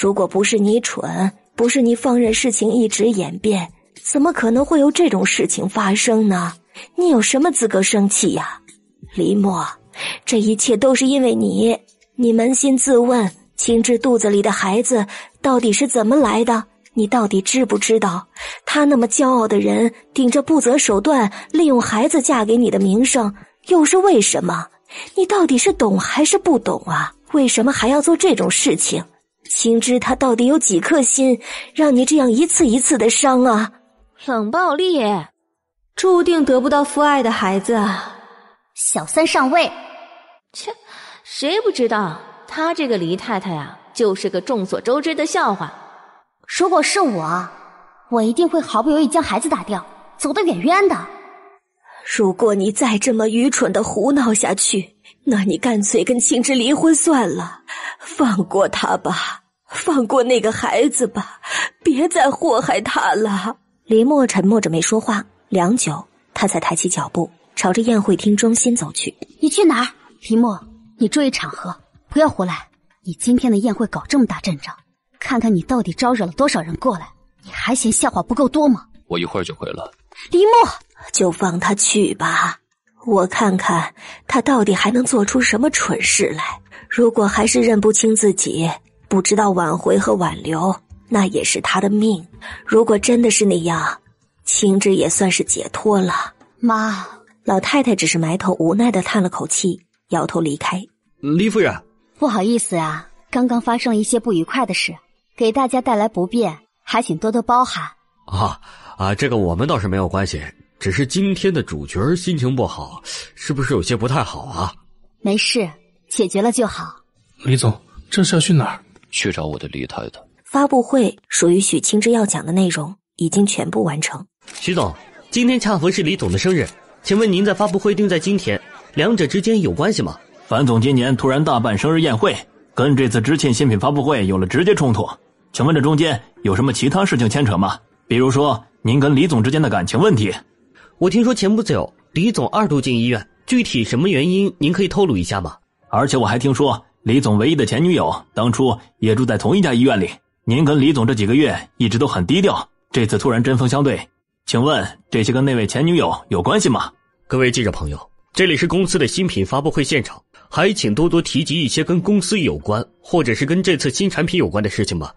如果不是你蠢，不是你放任事情一直演变，怎么可能会有这种事情发生呢？你有什么资格生气呀，林默？这一切都是因为你。你扪心自问，青芝肚子里的孩子到底是怎么来的？你到底知不知道？他那么骄傲的人，顶着不择手段利用孩子嫁给你的名声，又是为什么？你到底是懂还是不懂啊？为什么还要做这种事情？青之，他到底有几颗心，让你这样一次一次的伤啊？冷暴力，注定得不到父爱的孩子，小三上位。切，谁不知道他这个黎太太呀，就是个众所周知的笑话。如果是我，我一定会毫不犹豫将孩子打掉，走得远远的。如果你再这么愚蠢的胡闹下去，那你干脆跟青芝离婚算了，放过他吧。放过那个孩子吧，别再祸害他了。林默沉默着没说话，良久，他才抬起脚步，朝着宴会厅中心走去。你去哪儿？林默，你注意场合，不要胡来。你今天的宴会搞这么大阵仗，看看你到底招惹了多少人过来？你还嫌笑话不够多吗？我一会儿就回来。林默，就放他去吧，我看看他到底还能做出什么蠢事来。如果还是认不清自己。不知道挽回和挽留，那也是他的命。如果真的是那样，青芝也算是解脱了。妈，老太太只是埋头无奈的叹了口气，摇头离开。李夫人，不好意思啊，刚刚发生了一些不愉快的事，给大家带来不便，还请多多包涵。啊啊，这个我们倒是没有关系，只是今天的主角心情不好，是不是有些不太好啊？没事，解决了就好。李总，这是要去哪儿？去找我的李太太。发布会属于许清之要讲的内容已经全部完成。徐总，今天恰逢是李总的生日，请问您在发布会定在今天，两者之间有关系吗？樊总今年突然大办生日宴会，跟这次知庆新品发布会有了直接冲突，请问这中间有什么其他事情牵扯吗？比如说您跟李总之间的感情问题？我听说前不久李总二度进医院，具体什么原因，您可以透露一下吗？而且我还听说。李总唯一的前女友，当初也住在同一家医院里。您跟李总这几个月一直都很低调，这次突然针锋相对，请问这些跟那位前女友有关系吗？各位记者朋友，这里是公司的新品发布会现场，还请多多提及一些跟公司有关，或者是跟这次新产品有关的事情吧。